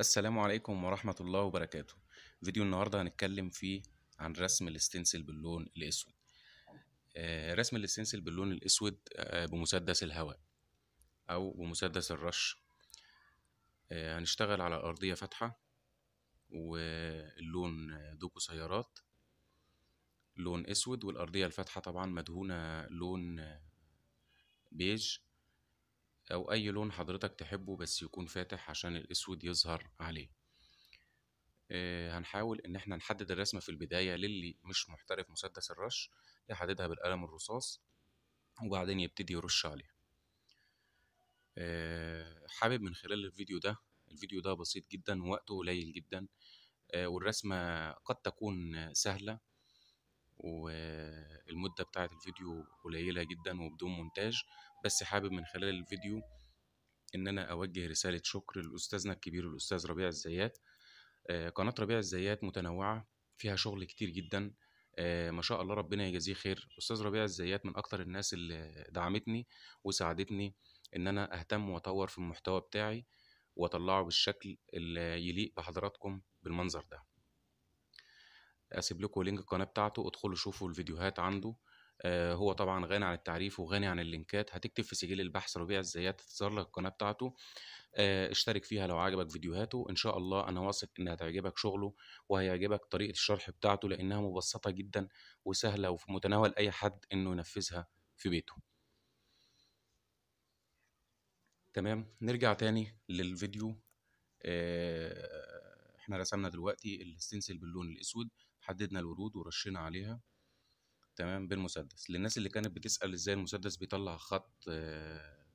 السلام عليكم ورحمة الله وبركاته فيديو النهاردة هنتكلم فيه عن رسم الاستنسل باللون الأسود آه، رسم الاستنسل باللون الأسود آه، بمسدس الهواء أو بمسدس الرش آه، هنشتغل على أرضية فاتحة واللون دوكو قصيرات لون أسود والأرضية الفاتحة طبعا مدهونة لون بيج أو أي لون حضرتك تحبه بس يكون فاتح عشان الأسود يظهر عليه آه، هنحاول إن احنا نحدد الرسمة في البداية للي مش محترف مسدس الرش يحددها بالقلم الرصاص وبعدين يبتدي يرش عليها آه، حابب من خلال الفيديو ده الفيديو ده بسيط جدا ووقته قليل جدا آه، والرسمة قد تكون سهلة والمدة بتاعت الفيديو قليلة جدا وبدون مونتاج بس حابب من خلال الفيديو ان انا اوجه رساله شكر لاستاذنا الكبير الاستاذ ربيع الزيات آه، قناه ربيع الزيات متنوعه فيها شغل كتير جدا آه، ما شاء الله ربنا يجازيه خير استاذ ربيع الزيات من اكتر الناس اللي دعمتني وساعدتني ان انا اهتم واطور في المحتوى بتاعي واطلعه بالشكل اللي يليق بحضراتكم بالمنظر ده اسيب لكم لينك القناه بتاعته ادخلوا شوفوا الفيديوهات عنده آه، هو طبعا غني عن التعريف وغني عن اللينكات هتكتب في سجل البحث ربيع الزيات تظهر لك القناه بتاعته آه، اشترك فيها لو عجبك فيديوهاته ان شاء الله انا واثق ان هتعجبك شغله وهيعجبك طريقه الشرح بتاعته لانها مبسطه جدا وسهله وفي متناول اي حد انه ينفذها في بيته تمام نرجع تاني للفيديو آه، احنا رسمنا دلوقتي الستنسل باللون الاسود حددنا الورود ورشينا عليها تمام بالمسدس للناس اللي كانت بتسأل ازاي المسدس بيطلع خط آه،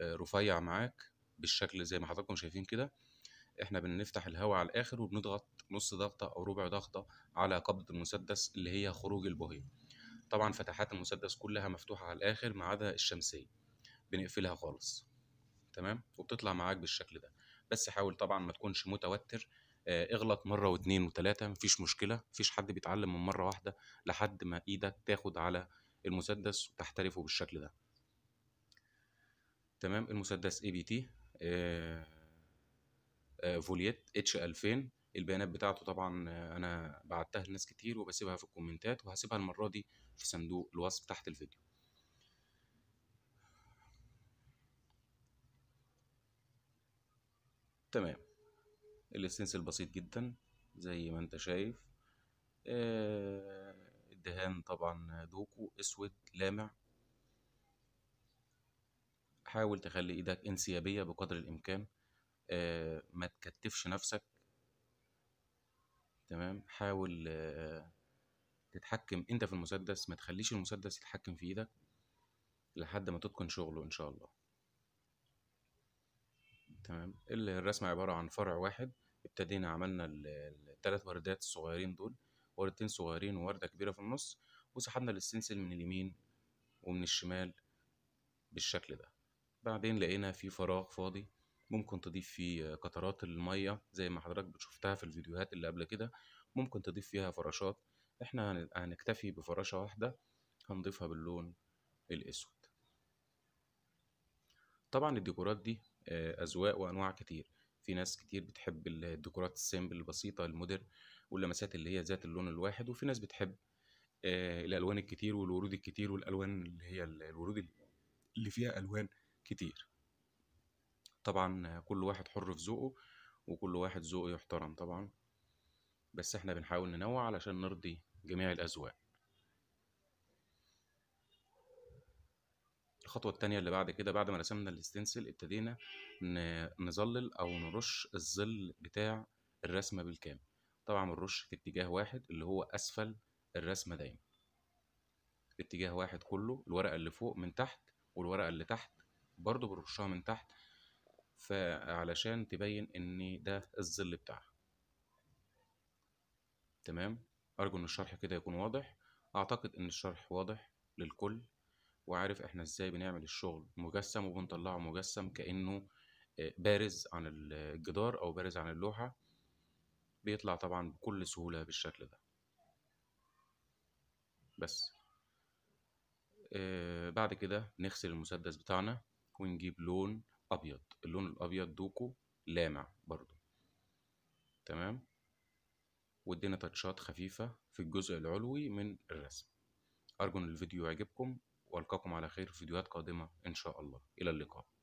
آه، رفيع معاك بالشكل زي ما حضراتكم شايفين كده احنا بنفتح الهواء على الاخر وبنضغط نص ضغطة او ربع ضغطة على قبضة المسدس اللي هي خروج البوهية طبعا فتحات المسدس كلها مفتوحة على الاخر ما عدا الشمسية بنقفلها خالص تمام وبتطلع معاك بالشكل ده بس حاول طبعا ما تكونش متوتر آه، اغلط مره واثنين وثلاثه مفيش مشكله مفيش حد بيتعلم من مره واحده لحد ما ايدك تاخد على المسدس وتحترفه بالشكل ده تمام المسدس اي بي تي فوليت اتش 2000 البيانات بتاعته طبعا آه، انا بعتها لناس كتير وبسيبها في الكومنتات وهسيبها المره دي في صندوق الوصف تحت الفيديو تمام الاستنس بسيط جدا زي ما انت شايف آه، الدهان طبعا دوكو اسود لامع حاول تخلي ايدك انسيابية بقدر الامكان آه، ما تكتفش نفسك تمام حاول آه، تتحكم انت في المسدس ما تخليش المسدس يتحكم في ايدك لحد ما تتقن شغله ان شاء الله تمام الرسمة عبارة عن فرع واحد ابتدينا عملنا الثلاث وردات الصغيرين دول وردتين صغيرين ووردة كبيرة في النص وسحبنا الستنسل من اليمين ومن الشمال بالشكل ده بعدين لقينا في فراغ فاضي ممكن تضيف فيه قطرات المية زي ما حضرتك بتشوفتها في الفيديوهات اللي قبل كده ممكن تضيف فيها فراشات احنا هنكتفي بفراشة واحدة هنضيفها باللون الأسود طبعا الديكورات دي آه، أذواق وأنواع كتير في ناس كتير بتحب الديكورات السيمبل البسيطة المودر واللمسات اللي هي ذات اللون الواحد وفي ناس بتحب آه، الألوان الكتير والورود الكتير والألوان اللي هي الورود اللي فيها ألوان كتير طبعا كل واحد حر في ذوقه وكل واحد ذوقه يحترم طبعا بس احنا بنحاول ننوع علشان نرضي جميع الأذواق الخطوه الثانيه اللي بعد كده بعد ما رسمنا الاستنسل ابتدينا نظلل او نرش الظل بتاع الرسمه بالكامل طبعا بنرش في اتجاه واحد اللي هو اسفل الرسمه دايما اتجاه واحد كله الورقه اللي فوق من تحت والورقه اللي تحت برضو بنرشها من تحت فعلشان تبين ان ده الظل بتاعها تمام ارجو ان الشرح كده يكون واضح اعتقد ان الشرح واضح للكل وعارف احنا ازاي بنعمل الشغل مجسم وبنطلعه مجسم كانه آه، بارز عن الجدار او بارز عن اللوحه بيطلع طبعا بكل سهوله بالشكل ده بس آه، بعد كده نغسل المسدس بتاعنا ونجيب لون ابيض اللون الابيض دوكو لامع برضو تمام ودينا تاتشات خفيفه في الجزء العلوي من الرسم ارجو ان الفيديو يعجبكم والقاكم على خير في فيديوهات قادمه ان شاء الله الى اللقاء